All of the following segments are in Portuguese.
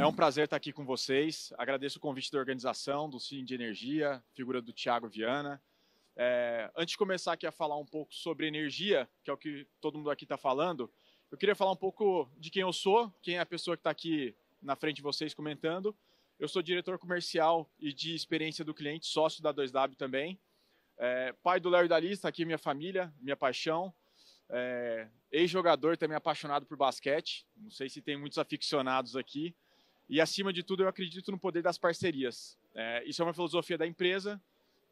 É um prazer estar aqui com vocês. Agradeço o convite da organização, do Cine de Energia, figura do Tiago Viana. É, antes de começar aqui a falar um pouco sobre energia, que é o que todo mundo aqui está falando, eu queria falar um pouco de quem eu sou, quem é a pessoa que está aqui na frente de vocês comentando. Eu sou diretor comercial e de experiência do cliente, sócio da 2W também. É, pai do Léo e da Lista, tá aqui minha família, minha paixão. É, Ex-jogador também apaixonado por basquete. Não sei se tem muitos aficionados aqui, e, acima de tudo, eu acredito no poder das parcerias. É, isso é uma filosofia da empresa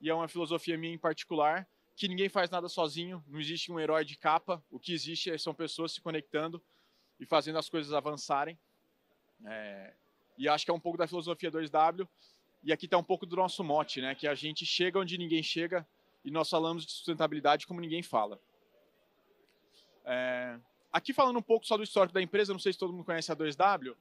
e é uma filosofia minha em particular, que ninguém faz nada sozinho, não existe um herói de capa. O que existe é, são pessoas se conectando e fazendo as coisas avançarem. É, e acho que é um pouco da filosofia 2W. E aqui está um pouco do nosso mote, né? Que a gente chega onde ninguém chega e nós falamos de sustentabilidade como ninguém fala. É, aqui falando um pouco só do histórico da empresa, não sei se todo mundo conhece a 2W,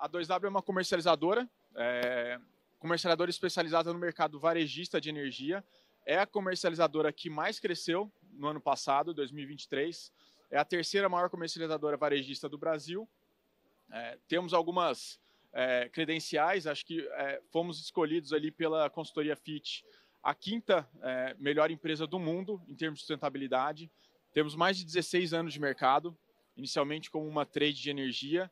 a 2W é uma comercializadora, é, comercializadora especializada no mercado varejista de energia. É a comercializadora que mais cresceu no ano passado, 2023. É a terceira maior comercializadora varejista do Brasil. É, temos algumas é, credenciais, acho que é, fomos escolhidos ali pela consultoria Fitch a quinta é, melhor empresa do mundo em termos de sustentabilidade. Temos mais de 16 anos de mercado, inicialmente como uma trade de energia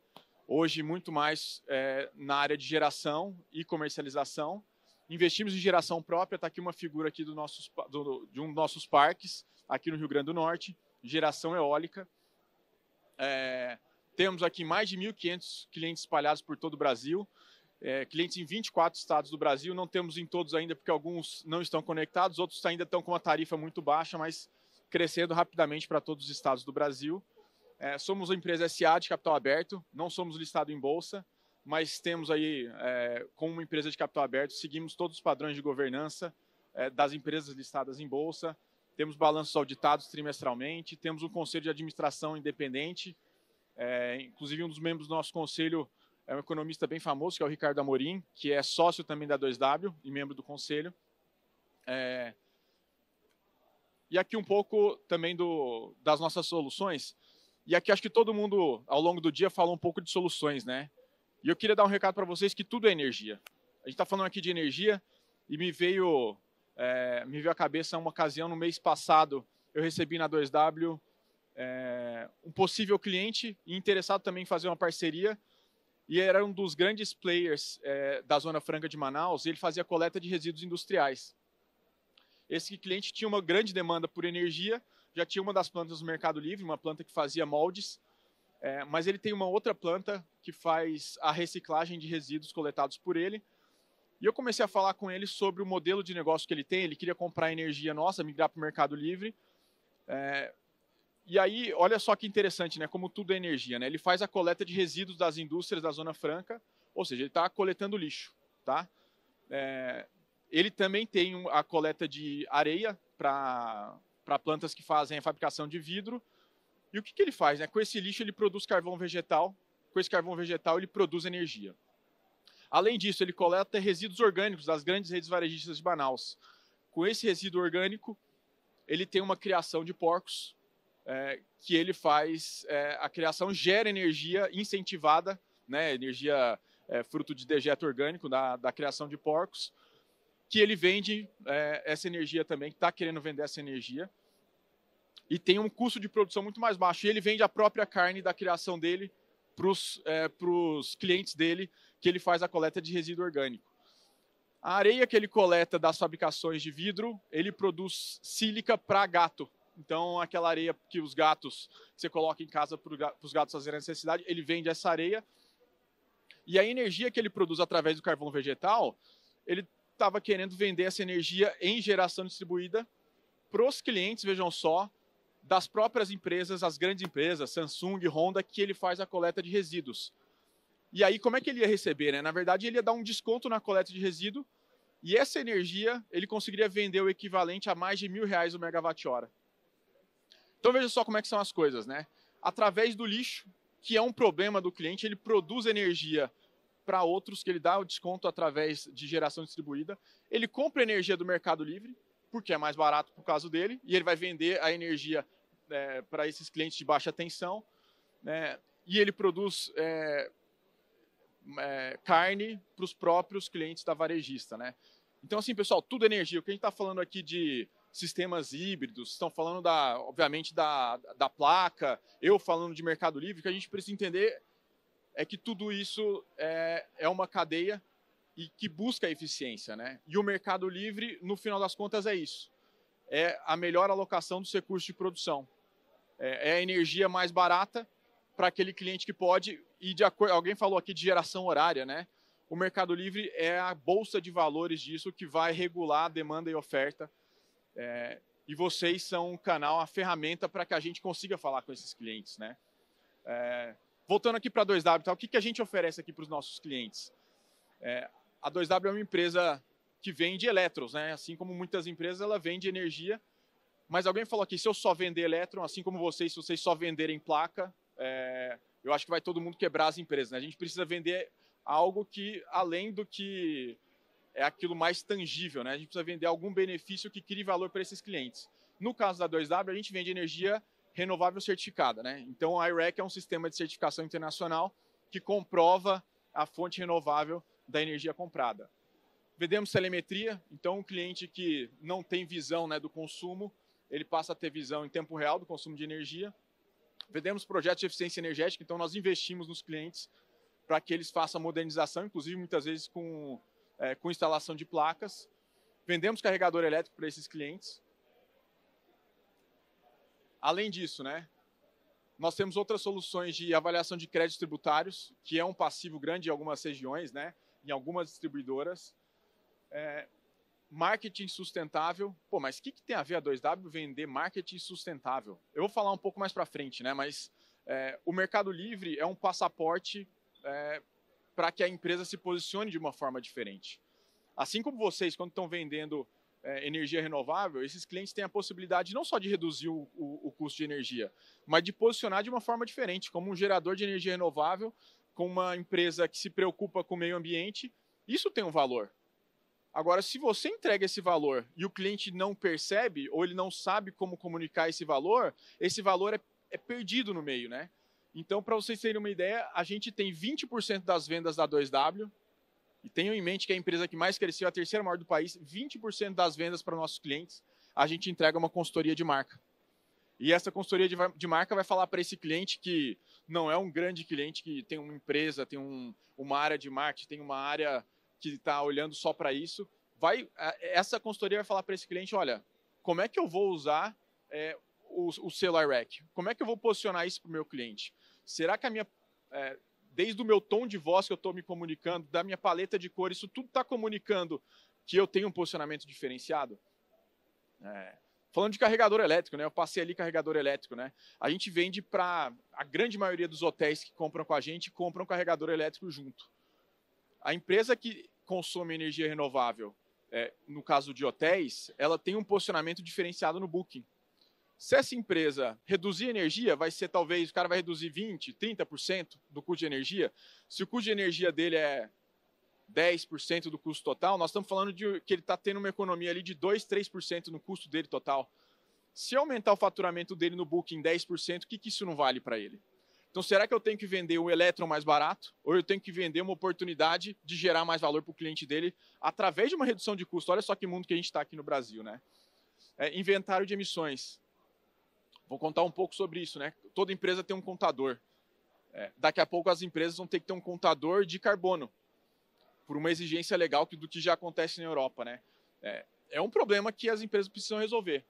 Hoje, muito mais é, na área de geração e comercialização. Investimos em geração própria, está aqui uma figura aqui do nossos, do, de um dos nossos parques, aqui no Rio Grande do Norte, geração eólica. É, temos aqui mais de 1.500 clientes espalhados por todo o Brasil, é, clientes em 24 estados do Brasil. Não temos em todos ainda, porque alguns não estão conectados, outros ainda estão com uma tarifa muito baixa, mas crescendo rapidamente para todos os estados do Brasil. É, somos uma empresa SA de capital aberto, não somos listado em bolsa, mas temos aí, é, como uma empresa de capital aberto, seguimos todos os padrões de governança é, das empresas listadas em bolsa, temos balanços auditados trimestralmente, temos um conselho de administração independente, é, inclusive um dos membros do nosso conselho é um economista bem famoso, que é o Ricardo Amorim, que é sócio também da 2W e membro do conselho. É, e aqui um pouco também do, das nossas soluções. E aqui acho que todo mundo ao longo do dia falou um pouco de soluções, né? E eu queria dar um recado para vocês que tudo é energia. A gente está falando aqui de energia e me veio é, me veio à cabeça uma ocasião no mês passado eu recebi na 2W é, um possível cliente interessado também em fazer uma parceria e era um dos grandes players é, da Zona Franca de Manaus ele fazia coleta de resíduos industriais. Esse cliente tinha uma grande demanda por energia já tinha uma das plantas no Mercado Livre, uma planta que fazia moldes, é, mas ele tem uma outra planta que faz a reciclagem de resíduos coletados por ele. E eu comecei a falar com ele sobre o modelo de negócio que ele tem. Ele queria comprar energia nossa, migrar para o Mercado Livre. É, e aí, olha só que interessante, né? Como tudo é energia, né? Ele faz a coleta de resíduos das indústrias da Zona Franca, ou seja, ele está coletando lixo, tá? É, ele também tem a coleta de areia para para plantas que fazem a fabricação de vidro. E o que, que ele faz? Né? Com esse lixo, ele produz carvão vegetal. Com esse carvão vegetal, ele produz energia. Além disso, ele coleta resíduos orgânicos das grandes redes varejistas de Manaus. Com esse resíduo orgânico, ele tem uma criação de porcos, é, que ele faz. É, a criação gera energia incentivada, né, energia é, fruto de dejeto orgânico da, da criação de porcos que ele vende é, essa energia também, que está querendo vender essa energia. E tem um custo de produção muito mais baixo. E ele vende a própria carne da criação dele para os é, clientes dele, que ele faz a coleta de resíduo orgânico. A areia que ele coleta das fabricações de vidro, ele produz sílica para gato. Então, aquela areia que os gatos, você coloca em casa para os gatos fazerem necessidade, ele vende essa areia. E a energia que ele produz através do carvão vegetal, ele estava querendo vender essa energia em geração distribuída para os clientes, vejam só, das próprias empresas, as grandes empresas, Samsung, Honda, que ele faz a coleta de resíduos. E aí, como é que ele ia receber? Né? Na verdade, ele ia dar um desconto na coleta de resíduo e essa energia ele conseguiria vender o equivalente a mais de mil reais o megawatt-hora. Então veja só como é que são as coisas, né? Através do lixo, que é um problema do cliente, ele produz energia para outros, que ele dá o desconto através de geração distribuída. Ele compra energia do Mercado Livre, porque é mais barato por causa dele, e ele vai vender a energia é, para esses clientes de baixa tensão. Né? E ele produz é, é, carne para os próprios clientes da varejista. Né? Então, assim, pessoal, tudo é energia. O que a gente está falando aqui de sistemas híbridos, estão falando, da, obviamente, da, da placa, eu falando de Mercado Livre, que a gente precisa entender é que tudo isso é, é uma cadeia e que busca eficiência, né? E o mercado livre, no final das contas, é isso: é a melhor alocação dos recursos de produção, é, é a energia mais barata para aquele cliente que pode. E de acordo, alguém falou aqui de geração horária, né? O Mercado Livre é a bolsa de valores disso que vai regular a demanda e oferta. É, e vocês são um canal, a ferramenta para que a gente consiga falar com esses clientes, né? É, voltando aqui para a 2W, tá? o que, que a gente oferece aqui para os nossos clientes? É, a 2W é uma empresa que vende elétrons, né? assim como muitas empresas, ela vende energia, mas alguém falou aqui, se eu só vender elétron, assim como vocês, se vocês só venderem placa, é, eu acho que vai todo mundo quebrar as empresas. Né? A gente precisa vender algo que, além do que é aquilo mais tangível, né? a gente precisa vender algum benefício que crie valor para esses clientes. No caso da 2W, a gente vende energia renovável certificada. Né? Então, a IREC é um sistema de certificação internacional que comprova a fonte renovável da energia comprada. Vendemos telemetria, então um cliente que não tem visão né, do consumo, ele passa a ter visão em tempo real do consumo de energia. Vendemos projetos de eficiência energética, então nós investimos nos clientes para que eles façam modernização, inclusive muitas vezes com, é, com instalação de placas. Vendemos carregador elétrico para esses clientes. Além disso, né, nós temos outras soluções de avaliação de créditos tributários, que é um passivo grande em algumas regiões, né, em algumas distribuidoras. É, marketing sustentável. Pô, mas o que, que, tem a ver a 2W vender marketing sustentável? Eu vou falar um pouco mais para frente, né? Mas é, o Mercado Livre é um passaporte é, para que a empresa se posicione de uma forma diferente. Assim como vocês, quando estão vendendo é, energia renovável, esses clientes têm a possibilidade não só de reduzir o, o, o custo de energia, mas de posicionar de uma forma diferente, como um gerador de energia renovável, com uma empresa que se preocupa com o meio ambiente, isso tem um valor. Agora, se você entrega esse valor e o cliente não percebe ou ele não sabe como comunicar esse valor, esse valor é, é perdido no meio, né? Então, para vocês terem uma ideia, a gente tem 20% das vendas da 2W, e tenham em mente que a empresa que mais cresceu, é a terceira maior do país, 20% das vendas para nossos clientes, a gente entrega uma consultoria de marca. E essa consultoria de, de marca vai falar para esse cliente que não é um grande cliente que tem uma empresa, tem um, uma área de marketing, tem uma área que está olhando só para isso. Vai, essa consultoria vai falar para esse cliente, olha, como é que eu vou usar é, o, o rack? Como é que eu vou posicionar isso para o meu cliente? Será que a minha é, desde o meu tom de voz que eu estou me comunicando, da minha paleta de cores, isso tudo está comunicando que eu tenho um posicionamento diferenciado? É. Falando de carregador elétrico, né? Eu passei ali carregador elétrico, né? A gente vende para a grande maioria dos hotéis que compram com a gente compram carregador elétrico junto. A empresa que consome energia renovável, é, no caso de hotéis, ela tem um posicionamento diferenciado no Booking. Se essa empresa reduzir energia, vai ser talvez o cara vai reduzir 20, 30% do custo de energia. Se o custo de energia dele é 10% do custo total, nós estamos falando de que ele está tendo uma economia ali de 2, 3% no custo dele total. Se aumentar o faturamento dele no Booking 10%, o que, que isso não vale para ele? Então, será que eu tenho que vender o elétron mais barato? Ou eu tenho que vender uma oportunidade de gerar mais valor para o cliente dele através de uma redução de custo? Olha só que mundo que a gente está aqui no Brasil, né? É, inventário de emissões. Vou contar um pouco sobre isso, né? Toda empresa tem um contador. É, daqui a pouco as empresas vão ter que ter um contador de carbono, por uma exigência legal do que já acontece na Europa, né? É, é um problema que as empresas precisam resolver.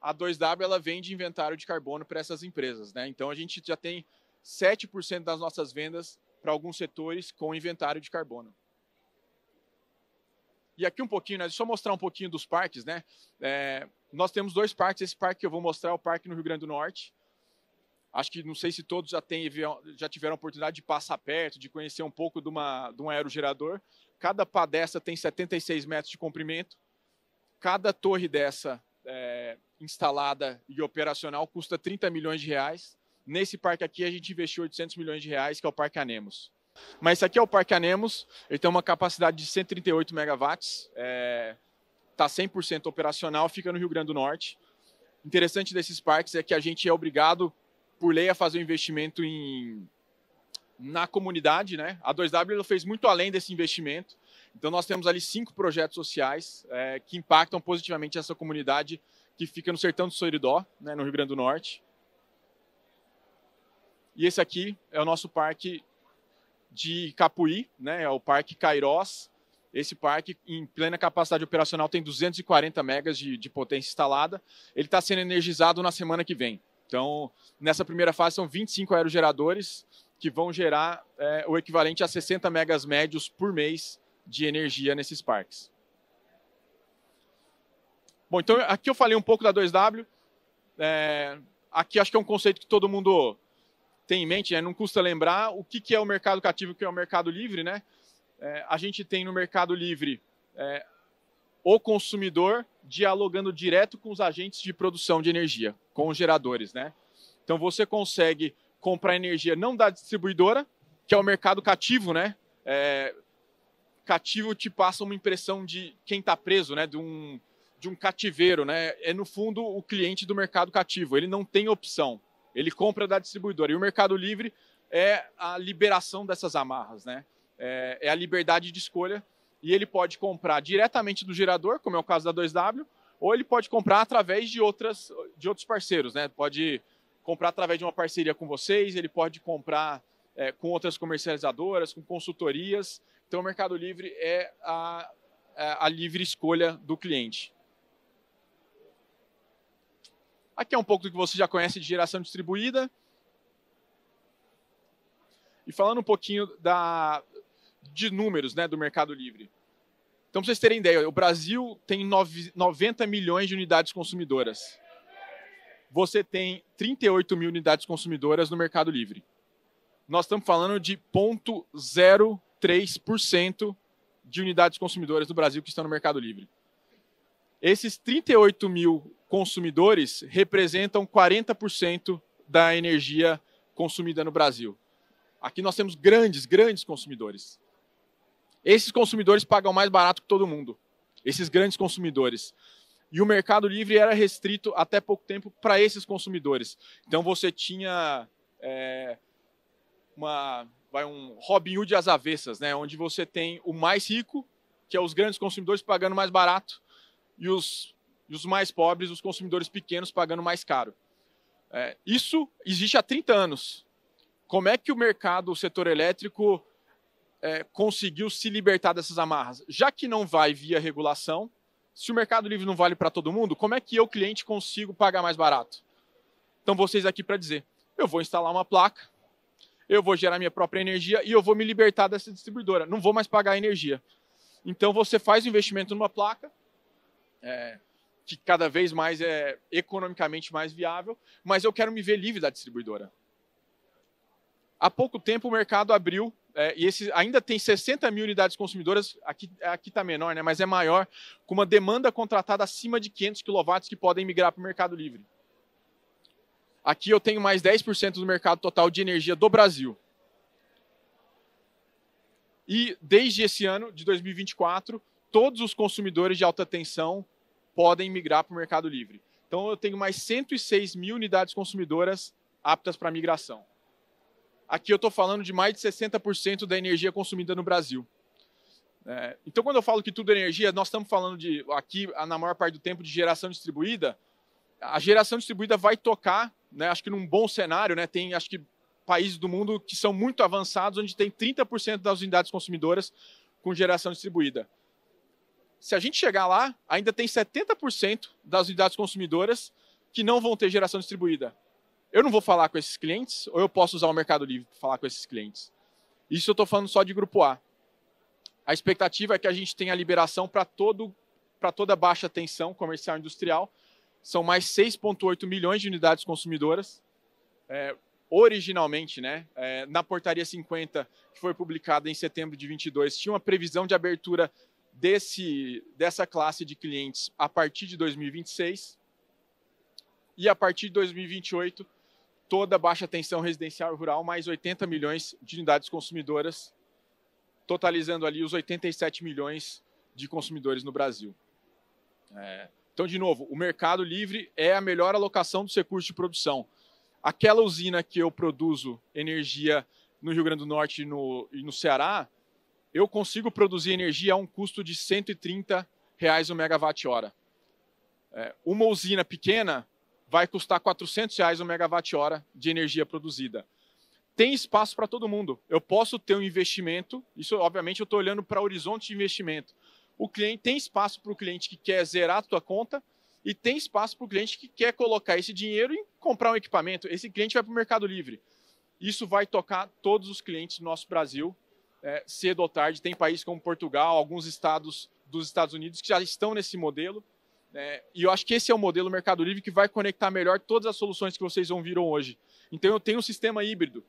A 2W ela vende inventário de carbono para essas empresas, né? Então a gente já tem 7% das nossas vendas para alguns setores com inventário de carbono. E aqui um pouquinho, né? Deixa eu mostrar um pouquinho dos parques, né? É, nós temos dois parques. Esse parque que eu vou mostrar é o parque no Rio Grande do Norte. Acho que não sei se todos já, tem, já tiveram a oportunidade de passar perto, de conhecer um pouco de, uma, de um aerogerador. Cada pá dessa tem 76 metros de comprimento. Cada torre dessa é, instalada e operacional custa 30 milhões de reais. Nesse parque aqui a gente investiu 800 milhões de reais, que é o Parque Anemos. Mas esse aqui é o Parque Anemos, ele tem uma capacidade de 138 megawatts, está é, 100% tá operacional, fica no Rio Grande do Norte. Interessante desses parques é que a gente é obrigado, por lei, a fazer um investimento em, na comunidade. Né? A 2W fez muito além desse investimento, então nós temos ali cinco projetos sociais é, que impactam positivamente essa comunidade que fica no sertão do Soiridó, né, no Rio Grande do Norte. E esse aqui é o nosso parque de Capuí, né, é o Parque Cairós. Esse parque, em plena capacidade operacional, tem 240 megas de, de potência instalada. Ele está sendo energizado na semana que vem. Então, nessa primeira fase, são 25 aerogeradores que vão gerar é, o equivalente a 60 megas médios por mês de energia nesses parques. Bom, então aqui eu falei um pouco da 2W. É, aqui acho que é um conceito que todo mundo tem em mente, né? não custa lembrar o que, que é o mercado cativo, o que é o mercado livre, né? É, a gente tem no mercado livre é, o consumidor dialogando direto com os agentes de produção de energia, com os geradores, né? Então você consegue comprar energia não da distribuidora, que é o mercado cativo, né? É, cativo te passa uma impressão de quem está preso, né? De um, de um cativeiro, né? É no fundo o cliente do mercado cativo, ele não tem opção. Ele compra da distribuidora. E o Mercado Livre é a liberação dessas amarras, né? É, é a liberdade de escolha. E ele pode comprar diretamente do gerador, como é o caso da 2W, ou ele pode comprar através de, outras, de outros parceiros, né? Pode comprar através de uma parceria com vocês, ele pode comprar é, com outras comercializadoras, com consultorias. Então, o Mercado Livre é a, é a livre escolha do cliente. Aqui é um pouco do que você já conhece de geração distribuída. E falando um pouquinho da, de números né, do Mercado Livre. Então, para vocês terem ideia, o Brasil tem 90 milhões de unidades consumidoras. Você tem 38 mil unidades consumidoras no Mercado Livre. Nós estamos falando de 0,03% de unidades consumidoras do Brasil que estão no Mercado Livre. Esses 38 mil consumidores representam 40% da energia consumida no Brasil. Aqui nós temos grandes, grandes consumidores. Esses consumidores pagam mais barato que todo mundo. Esses grandes consumidores. E o Mercado Livre era restrito até pouco tempo para esses consumidores. Então você tinha é, uma, vai um Robin Hood às avessas, né? onde você tem o mais rico, que é os grandes consumidores, pagando mais barato, e os e os mais pobres, os consumidores pequenos, pagando mais caro. É, isso existe há 30 anos. Como é que o mercado, o setor elétrico, é, conseguiu se libertar dessas amarras? Já que não vai via regulação, se o mercado livre não vale para todo mundo, como é que eu, cliente, consigo pagar mais barato? Então, vocês aqui para dizer: eu vou instalar uma placa, eu vou gerar minha própria energia e eu vou me libertar dessa distribuidora, não vou mais pagar energia. Então, você faz o investimento numa placa, é, que cada vez mais é economicamente mais viável, mas eu quero me ver livre da distribuidora. Há pouco tempo o mercado abriu, é, e esse, ainda tem 60 mil unidades consumidoras, aqui está menor, né, mas é maior, com uma demanda contratada acima de 500 kW que podem migrar para o mercado livre. Aqui eu tenho mais 10% do mercado total de energia do Brasil. E desde esse ano, de 2024, todos os consumidores de alta tensão podem migrar para o Mercado Livre. Então, eu tenho mais 106 mil unidades consumidoras aptas para migração. Aqui eu estou falando de mais de 60% da energia consumida no Brasil. É, então, quando eu falo que tudo é energia, nós estamos falando de aqui, na maior parte do tempo, de geração distribuída. A geração distribuída vai tocar, né, acho que num bom cenário, né, tem acho que países do mundo que são muito avançados, onde tem 30% das unidades consumidoras com geração distribuída se a gente chegar lá, ainda tem 70% das unidades consumidoras que não vão ter geração distribuída. Eu não vou falar com esses clientes, ou eu posso usar o Mercado Livre para falar com esses clientes. Isso eu estou falando só de grupo A. A expectativa é que a gente tenha liberação para todo para toda baixa tensão comercial e industrial. São mais 6,8 milhões de unidades consumidoras. É, originalmente, né, é, na portaria 50, que foi publicada em setembro de 22, tinha uma previsão de abertura desse, dessa classe de clientes a partir de 2026 e a partir de 2028 toda a baixa tensão residencial rural mais 80 milhões de unidades consumidoras, totalizando ali os 87 milhões de consumidores no Brasil. É, então, de novo, o mercado livre é a melhor alocação dos recursos de produção. Aquela usina que eu produzo energia no Rio Grande do Norte e no, e no Ceará, eu consigo produzir energia a um custo de 130 reais o megawatt-hora. É, uma usina pequena vai custar 400 reais o megawatt-hora de energia produzida. Tem espaço para todo mundo. Eu posso ter um investimento, isso obviamente eu estou olhando para horizonte de investimento. O cliente tem espaço para o cliente que quer zerar a tua conta e tem espaço para o cliente que quer colocar esse dinheiro e comprar um equipamento. Esse cliente vai para o Mercado Livre. Isso vai tocar todos os clientes do nosso Brasil é, cedo ou tarde. Tem países como Portugal, alguns estados dos Estados Unidos que já estão nesse modelo. É, e eu acho que esse é o modelo Mercado Livre que vai conectar melhor todas as soluções que vocês ouviram hoje. Então eu tenho um sistema híbrido.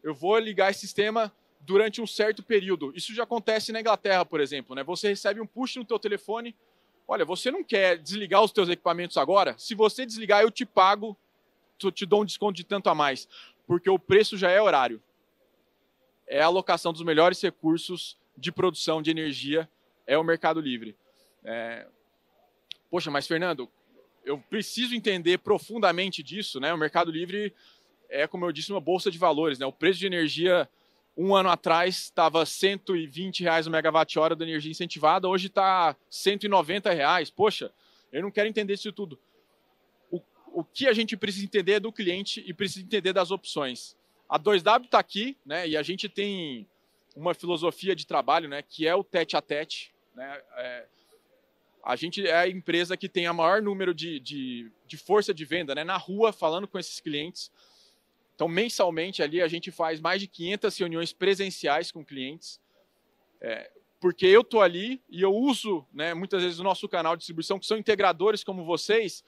Eu vou ligar esse sistema durante um certo período. Isso já acontece na Inglaterra, por exemplo. Né? Você recebe um push no teu telefone. Olha, você não quer desligar os teus equipamentos agora? Se você desligar, eu te pago, eu te dou um desconto de tanto a mais, porque o preço já é horário é a alocação dos melhores recursos de produção de energia, é o mercado livre. É... Poxa, mas Fernando, eu preciso entender profundamente disso, né? O mercado livre é, como eu disse, uma bolsa de valores, né? O preço de energia um ano atrás estava 120 reais o megawatt-hora da energia incentivada, hoje está 190 reais. Poxa, eu não quero entender isso tudo. O, o que a gente precisa entender é do cliente e precisa entender das opções. A 2W está aqui, né? E a gente tem uma filosofia de trabalho, né? Que é o tete a tete, né? É, a gente é a empresa que tem a maior número de, de, de, força de venda, né? Na rua, falando com esses clientes. Então, mensalmente ali, a gente faz mais de 500 reuniões presenciais com clientes. É, porque eu tô ali e eu uso, né? Muitas vezes o nosso canal de distribuição, que são integradores como vocês,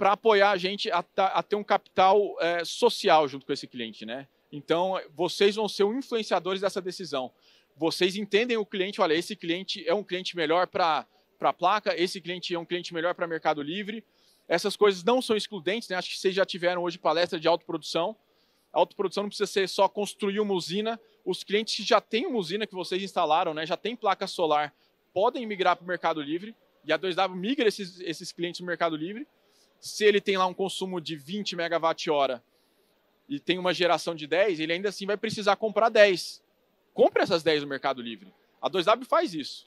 para apoiar a gente a, tá, a ter um capital é, social junto com esse cliente, né? Então, vocês vão ser influenciadores dessa decisão. Vocês entendem o cliente, olha, esse cliente é um cliente melhor para a placa, esse cliente é um cliente melhor para Mercado Livre. Essas coisas não são excludentes, né? Acho que vocês já tiveram hoje palestra de autoprodução. A autoprodução não precisa ser só construir uma usina. Os clientes que já têm uma usina que vocês instalaram, né? já têm placa solar, podem migrar para o Mercado Livre. E a 2W migra esses, esses clientes para o Mercado Livre se ele tem lá um consumo de 20 megawatt-hora e tem uma geração de 10, ele ainda assim vai precisar comprar 10. Compre essas 10 no Mercado Livre. A 2W faz isso.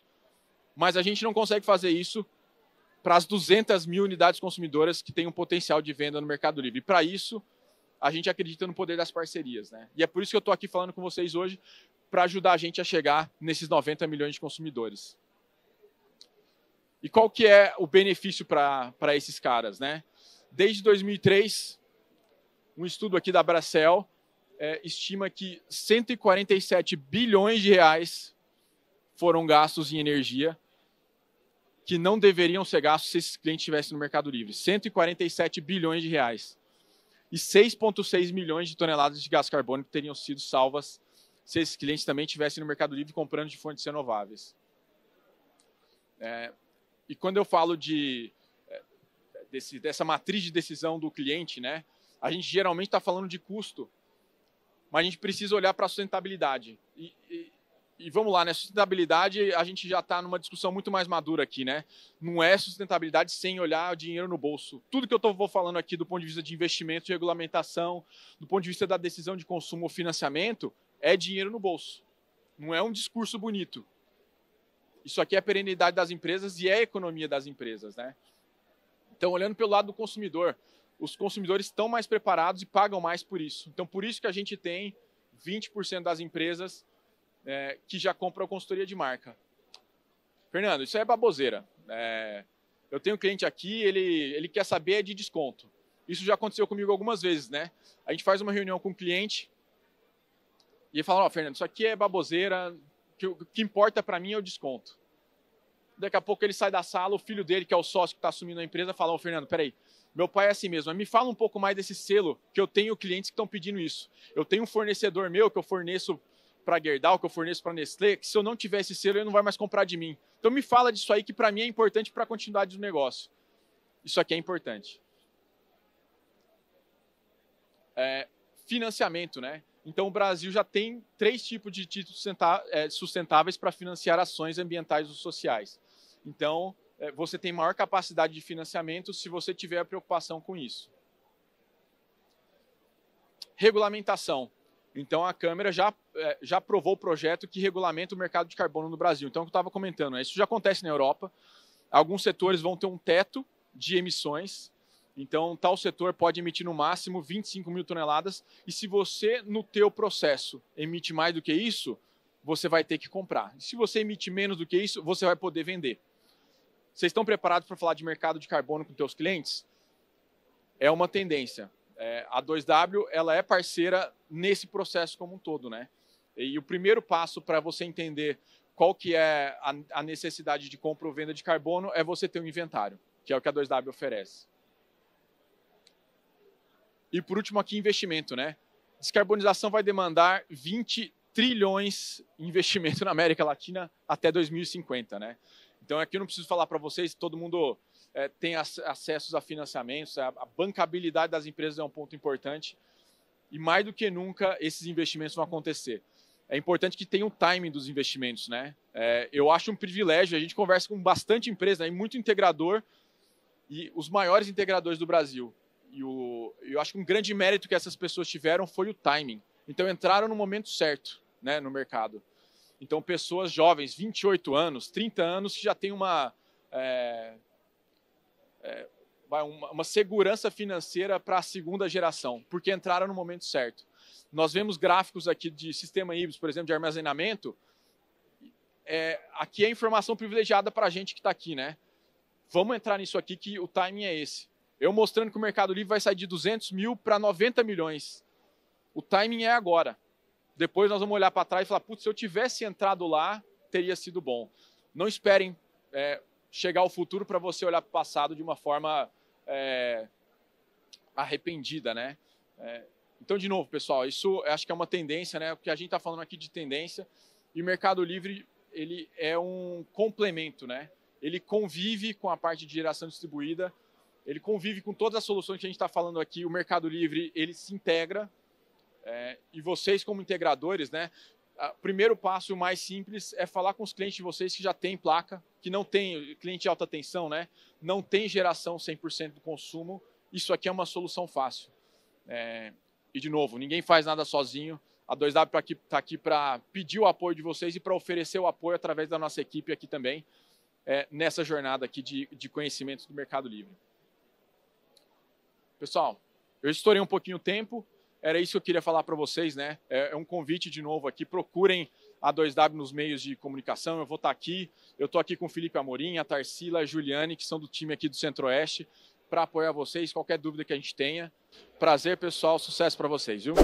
Mas a gente não consegue fazer isso para as 200 mil unidades consumidoras que têm um potencial de venda no Mercado Livre. E para isso, a gente acredita no poder das parcerias. Né? E é por isso que eu estou aqui falando com vocês hoje, para ajudar a gente a chegar nesses 90 milhões de consumidores. E qual que é o benefício para esses caras, né? Desde 2003, um estudo aqui da Bracel é, estima que 147 bilhões de reais foram gastos em energia que não deveriam ser gastos se esses clientes estivessem no Mercado Livre. 147 bilhões de reais. E 6,6 milhões de toneladas de gás carbônico teriam sido salvas se esses clientes também estivessem no Mercado Livre comprando de fontes renováveis. É, e quando eu falo de eh, desse, dessa matriz de decisão do cliente, né, a gente geralmente está falando de custo, mas a gente precisa olhar para a sustentabilidade. E, e, e, vamos lá, né, sustentabilidade a gente já está numa discussão muito mais madura aqui, né? Não é sustentabilidade sem olhar o dinheiro no bolso. Tudo que eu estou falando aqui do ponto de vista de investimento e regulamentação, do ponto de vista da decisão de consumo ou financiamento, é dinheiro no bolso. Não é um discurso bonito isso aqui é a perenidade das empresas e é a economia das empresas, né? Então, olhando pelo lado do consumidor, os consumidores estão mais preparados e pagam mais por isso. Então, por isso que a gente tem 20% das empresas é, que já compram consultoria de marca. Fernando, isso é baboseira. É, eu tenho um cliente aqui, ele, ele quer saber de desconto. Isso já aconteceu comigo algumas vezes, né? A gente faz uma reunião com o um cliente e ele fala, ó, oh, Fernando, isso aqui é baboseira, que, o que importa para mim é o desconto. Daqui a pouco ele sai da sala, o filho dele, que é o sócio que está assumindo a empresa, fala: Ô oh, Fernando, peraí, meu pai é assim mesmo, mas me fala um pouco mais desse selo, que eu tenho clientes que estão pedindo isso. Eu tenho um fornecedor meu que eu forneço para Gerdau, que eu forneço para Nestlé, que se eu não tiver esse selo, ele não vai mais comprar de mim. Então me fala disso aí, que para mim é importante para a continuidade do negócio. Isso aqui é importante. É, financiamento, né? Então, o Brasil já tem três tipos de títulos é, sustentáveis para financiar ações ambientais ou sociais. Então, é, você tem maior capacidade de financiamento se você tiver a preocupação com isso. Regulamentação. Então, a Câmara já, é, já aprovou o projeto que regulamenta o mercado de carbono no Brasil. Então, o que eu estava comentando, né? isso já acontece na Europa. Alguns setores vão ter um teto de emissões então, tal setor pode emitir no máximo 25 mil toneladas e se você, no teu processo, emite mais do que isso, você vai ter que comprar. Se você emite menos do que isso, você vai poder vender. Vocês estão preparados para falar de mercado de carbono com seus clientes? É uma tendência. É, a 2W ela é parceira nesse processo como um todo, né? E o primeiro passo para você entender qual que é a, a necessidade de compra ou venda de carbono é você ter um inventário, que é o que a 2W oferece. E por último aqui, investimento, né? Descarbonização vai demandar 20 trilhões de investimento na América Latina até 2050, né? Então aqui eu não preciso falar para vocês, todo mundo é, tem ac acessos a financiamentos, a, a bancabilidade das empresas é um ponto importante. E mais do que nunca, esses investimentos vão acontecer é importante que tenha um timing dos investimentos, né? É, eu acho um privilégio, a gente conversa com bastante empresa, né, muito integrador, e os maiores integradores do Brasil e o, eu acho que um grande mérito que essas pessoas tiveram foi o timing. Então entraram no momento certo né, no mercado. Então pessoas jovens, 28 anos, 30 anos, que já têm uma, é, é, uma, uma segurança financeira para a segunda geração, porque entraram no momento certo. Nós vemos gráficos aqui de sistema híbrido, por exemplo, de armazenamento. É, aqui é informação privilegiada para a gente que está aqui, né? Vamos entrar nisso aqui que o timing é esse. Eu mostrando que o Mercado Livre vai sair de 200 mil para 90 milhões. O timing é agora. Depois nós vamos olhar para trás e falar: putz, se eu tivesse entrado lá, teria sido bom. Não esperem é, chegar ao futuro para você olhar para o passado de uma forma é, arrependida, né? É, então, de novo, pessoal, isso acho que é uma tendência, né? O que a gente está falando aqui de tendência e o Mercado Livre ele é um complemento, né? Ele convive com a parte de geração distribuída ele convive com todas as soluções que a gente está falando aqui. O Mercado Livre ele se integra é, e vocês como integradores, né? O primeiro passo mais simples é falar com os clientes de vocês que já têm placa, que não tem cliente de alta tensão, né? Não tem geração 100% do consumo. Isso aqui é uma solução fácil. É, e de novo, ninguém faz nada sozinho. A 2W está aqui tá para pedir o apoio de vocês e para oferecer o apoio através da nossa equipe aqui também, é, nessa jornada aqui de, de do Mercado Livre. Pessoal, eu estourei um pouquinho o tempo, era isso que eu queria falar para vocês, né? É, é, um convite de novo aqui, procurem a 2W nos meios de comunicação, eu vou estar tá aqui, eu estou aqui com o Felipe Amorim, a Tarsila, a Juliane, que são do time aqui do Centro-Oeste, para apoiar vocês, qualquer dúvida que a gente tenha. Prazer, pessoal, sucesso para vocês, viu?